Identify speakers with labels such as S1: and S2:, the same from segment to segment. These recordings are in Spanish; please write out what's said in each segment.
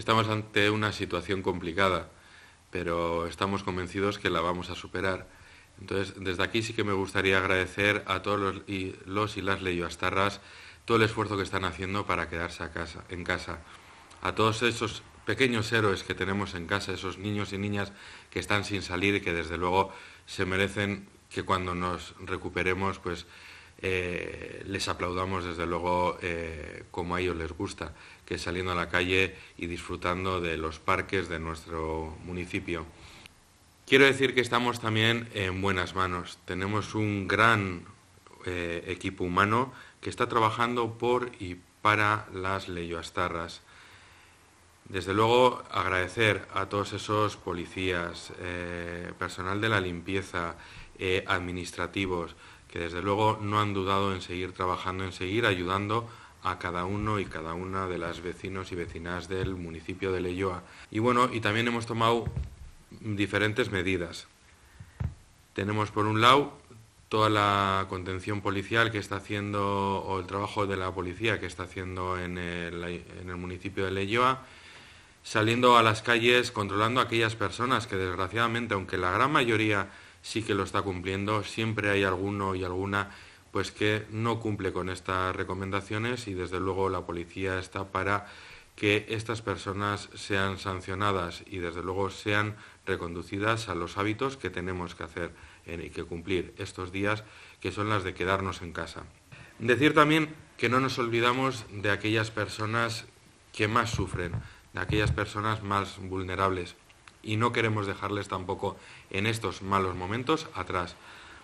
S1: Estamos ante una situación complicada, pero estamos convencidos que la vamos a superar. Entonces, desde aquí sí que me gustaría agradecer a todos los y, los y las leyoastarras todo el esfuerzo que están haciendo para quedarse en casa. A todos esos pequeños héroes que tenemos en casa, esos niños y niñas que están sin salir y que desde luego se merecen que cuando nos recuperemos, pues eh, les aplaudamos desde luego eh, como a ellos les gusta, que saliendo a la calle y disfrutando de los parques de nuestro municipio. Quiero decir que estamos también en buenas manos. Tenemos un gran eh, equipo humano que está trabajando por y para las leyoastarras. Desde luego agradecer a todos esos policías, personal de la limpieza, administrativos, que desde luego no han dudado en seguir trabajando, en seguir ayudando a cada uno y cada una de las vecinos y vecinas del municipio de Leyoa. Y bueno, y también hemos tomado diferentes medidas. Tenemos por un lado toda la contención policial que está haciendo, o el trabajo de la policía que está haciendo en el, municipio de Leyoa, saliendo a las calles, controlando a aquellas personas que desgraciadamente, aunque la gran mayoría sí que lo está cumpliendo. Siempre hay alguno y alguna pues que no cumple con estas recomendaciones y desde luego la policía está para que estas personas sean sancionadas y desde luego sean reconducidas a los hábitos que tenemos que hacer y que cumplir estos días, que son las de quedarnos en casa. Decir también que no nos olvidamos de aquellas personas que más sufren, de aquellas personas más vulnerables y no queremos dejarles tampoco en estos malos momentos atrás.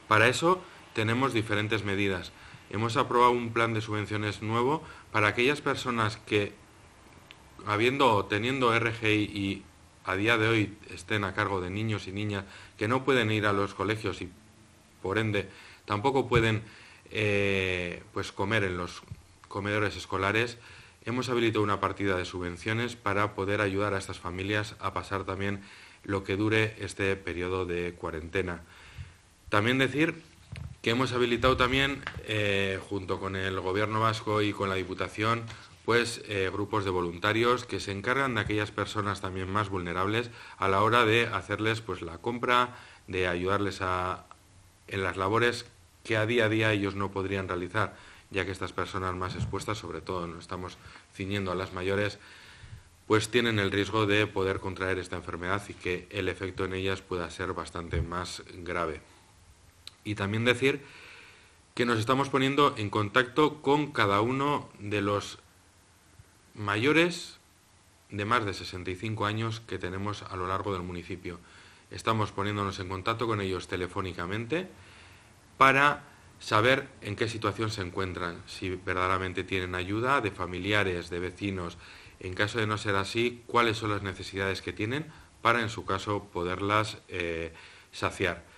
S1: Para eso tenemos diferentes medidas. Hemos aprobado un plan de subvenciones nuevo para aquellas personas que, habiendo teniendo RGI y a día de hoy estén a cargo de niños y niñas que no pueden ir a los colegios y por ende tampoco pueden eh, pues comer en los comedores escolares, hemos habilitado una partida de subvenciones para poder ayudar a estas familias a pasar también lo que dure este periodo de cuarentena. También decir que hemos habilitado también, eh, junto con el Gobierno vasco y con la Diputación, pues eh, grupos de voluntarios que se encargan de aquellas personas también más vulnerables a la hora de hacerles pues la compra, de ayudarles en las labores que a día a día ellos no podrían realizar ya que estas personas más expuestas, sobre todo nos estamos ciñendo a las mayores, pues tienen el riesgo de poder contraer esta enfermedad y que el efecto en ellas pueda ser bastante más grave. Y también decir que nos estamos poniendo en contacto con cada uno de los mayores de más de 65 años que tenemos a lo largo del municipio. Estamos poniéndonos en contacto con ellos telefónicamente para saber en qué situación se encuentran, si verdaderamente tienen ayuda de familiares, de vecinos. En caso de no ser así, cuáles son las necesidades que tienen para, en su caso, poderlas eh, saciar.